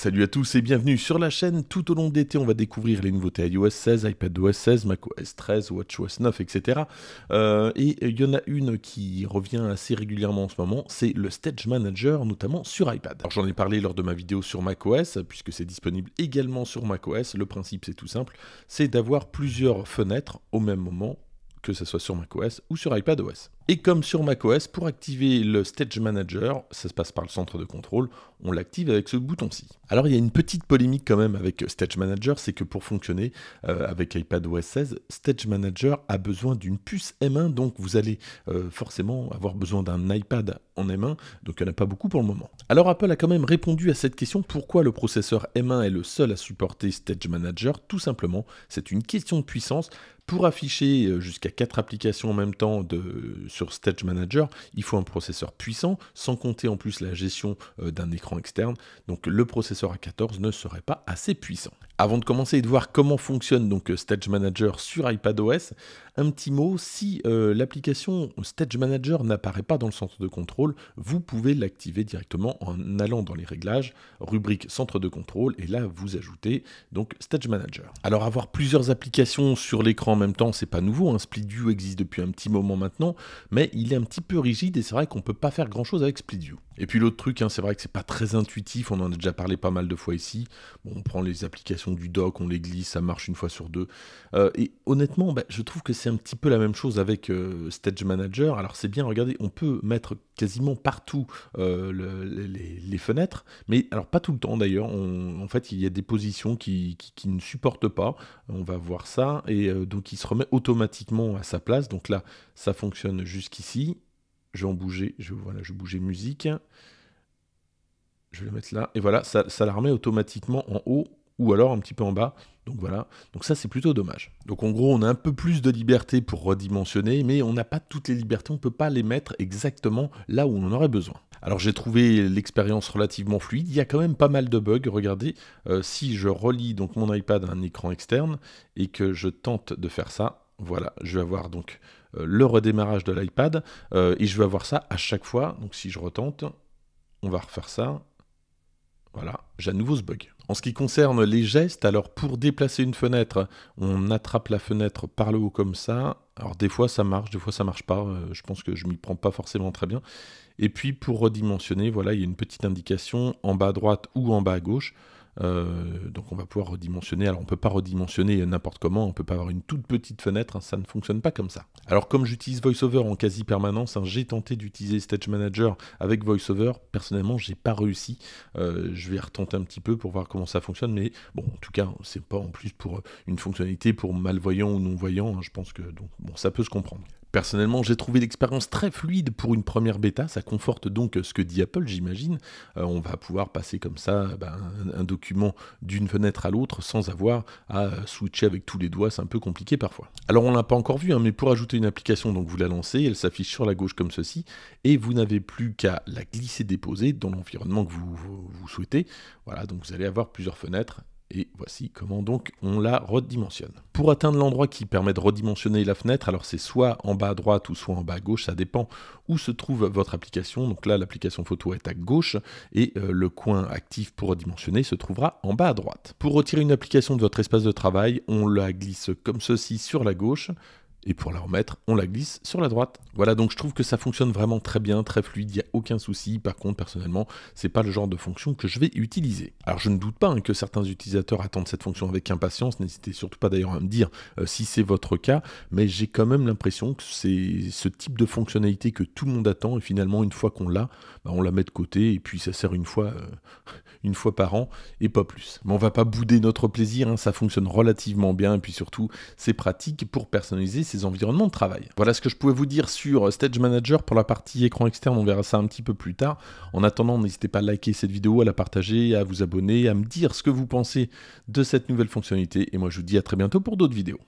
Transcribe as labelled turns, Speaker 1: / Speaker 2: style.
Speaker 1: Salut à tous et bienvenue sur la chaîne. Tout au long de l'été, on va découvrir les nouveautés iOS 16, iPadOS 16, macOS 13, WatchOS 9, etc. et euh, euh, il y en a une qui revient assez régulièrement en ce moment, c'est le Stage Manager, notamment sur iPad. Alors j'en ai parlé lors de ma vidéo sur macOS, puisque c'est disponible également sur macOS. Le principe, c'est tout simple, c'est d'avoir plusieurs fenêtres au même moment que ce soit sur macOS ou sur iPadOS. Et comme sur macOS, pour activer le Stage Manager, ça se passe par le centre de contrôle, on l'active avec ce bouton-ci. Alors il y a une petite polémique quand même avec euh, Stage Manager, c'est que pour fonctionner euh, avec iPadOS 16, Stage Manager a besoin d'une puce M1, donc vous allez euh, forcément avoir besoin d'un iPad en M1, donc il n'y en a pas beaucoup pour le moment. Alors Apple a quand même répondu à cette question pourquoi le processeur M1 est le seul à supporter Stage Manager, tout simplement, c'est une question de puissance pour afficher euh, jusqu'à 4 applications en même temps sur Stage Manager, il faut un processeur puissant, sans compter en plus la gestion euh, d'un écran externe. Donc le processeur A14 ne serait pas assez puissant. Avant de commencer et de voir comment fonctionne donc euh, Stage Manager sur iPadOS, un petit mot, si euh, l'application Stage Manager n'apparaît pas dans le centre de contrôle, vous pouvez l'activer directement en allant dans les réglages, rubrique centre de contrôle, et là vous ajoutez donc Stage Manager. Alors avoir plusieurs applications sur l'écran en même temps, c'est pas nouveau, hein. Split View existe depuis un petit moment maintenant, mais il est un petit peu rigide et c'est vrai qu'on peut pas faire grand chose avec Split View. Et puis l'autre truc, hein, c'est vrai que c'est pas très intuitif, on en a déjà parlé pas mal de fois ici, on prend les applications du doc, on les glisse, ça marche une fois sur deux. Euh, et honnêtement, bah, je trouve que c'est un petit peu la même chose avec euh, Stage Manager. Alors c'est bien, regardez, on peut mettre quasiment partout euh, les, fenêtres, mais alors pas tout le temps d'ailleurs. En fait, il y a des positions qui, ne supportent pas. On va voir ça. Et donc il se remet automatiquement à sa place. Donc là, ça fonctionne jusqu'ici. Je vais en bouger. Je, voilà, je bougeais musique je vais le mettre là, et voilà, ça, ça, la remet automatiquement en haut ou alors un petit peu en bas. Donc voilà, donc ça c'est plutôt dommage. Donc en gros on a un peu plus de liberté pour redimensionner, mais on n'a pas toutes les libertés, on ne peut pas les mettre exactement là où on en aurait besoin. Alors j'ai trouvé l'expérience relativement fluide, il y a quand même pas mal de bugs, regardez, euh, si je relie donc mon iPad à un écran externe et que je tente de faire ça, voilà, je vais avoir donc euh, le redémarrage de l'iPad euh, et je vais avoir ça à chaque fois, donc si je retente, on va refaire ça, voilà, j'ai à nouveau ce bug. En ce qui concerne les gestes, alors pour déplacer une fenêtre, on attrape la fenêtre par le haut comme ça. Alors des fois ça marche, des fois ça marche pas. Euh, je pense que je m'y prends pas forcément très bien. Et puis pour redimensionner, voilà, il y a une petite indication en bas à droite ou en bas à gauche. Euh, donc on va pouvoir redimensionner. Alors on peut pas redimensionner n'importe comment, on peut pas avoir une toute petite fenêtre, hein. ça ne fonctionne pas comme ça. Alors comme j'utilise VoiceOver en quasi permanence, hein, j'ai tenté d'utiliser Stage Manager avec VoiceOver. Personnellement, j'ai pas réussi. Euh, je vais retenter un petit peu pour voir comment ça fonctionne, mais bon, en tout cas, c'est pas en plus pour une fonctionnalité pour malvoyants ou non-voyants. Hein. je pense que donc bon, ça peut se comprendre. Personnellement, j'ai trouvé l'expérience très fluide pour une première bêta, ça conforte donc ce que dit Apple, j'imagine. Euh, on va pouvoir passer comme ça bah, un, document d'une fenêtre à l'autre sans avoir à switcher avec tous les doigts, c'est un peu compliqué parfois. Alors on l'a pas encore vu, hein, mais pour ajouter une application, donc vous la lancez, elle s'affiche sur la gauche comme ceci, et vous n'avez plus qu'à la glisser-déposer dans l'environnement que vous souhaitez. Voilà, donc vous allez avoir plusieurs fenêtres et voici comment donc on la redimensionne. Pour atteindre l'endroit qui permet de redimensionner la fenêtre, alors c'est soit en bas à droite ou soit en bas à gauche, ça dépend où se trouve votre application. Donc là, l'application photo est à gauche et euh, le coin actif pour redimensionner se trouvera en bas à droite. Pour retirer une application de votre espace de travail, on la glisse comme ceci sur la gauche et pour la remettre, on la glisse sur la droite. Voilà, donc je trouve que ça fonctionne vraiment très bien, très fluide, il n'y a aucun souci. Par contre, personnellement, ce n'est pas le genre de fonction que je vais utiliser. Alors je ne doute pas hein, que certains utilisateurs attendent cette fonction avec impatience, n'hésitez surtout pas d'ailleurs à me dire euh, si c'est votre cas, mais j'ai quand même l'impression que c'est ce type de fonctionnalité que tout le monde attend, et finalement, une fois qu'on l'a, bah, on la met de côté, et puis ça sert une fois, euh, une fois par an, et pas plus. Mais on va pas bouder notre plaisir, hein. ça fonctionne relativement bien, et puis surtout, c'est pratique pour personnaliser environnements de travail. Voilà ce que je pouvais vous dire sur euh, Stage Manager pour la partie écran externe, on verra ça un petit peu plus tard. En attendant, n'hésitez pas à liker cette vidéo, à la partager, à vous abonner, à me dire ce que vous pensez de cette nouvelle fonctionnalité et moi je vous dis à très bientôt pour d'autres vidéos.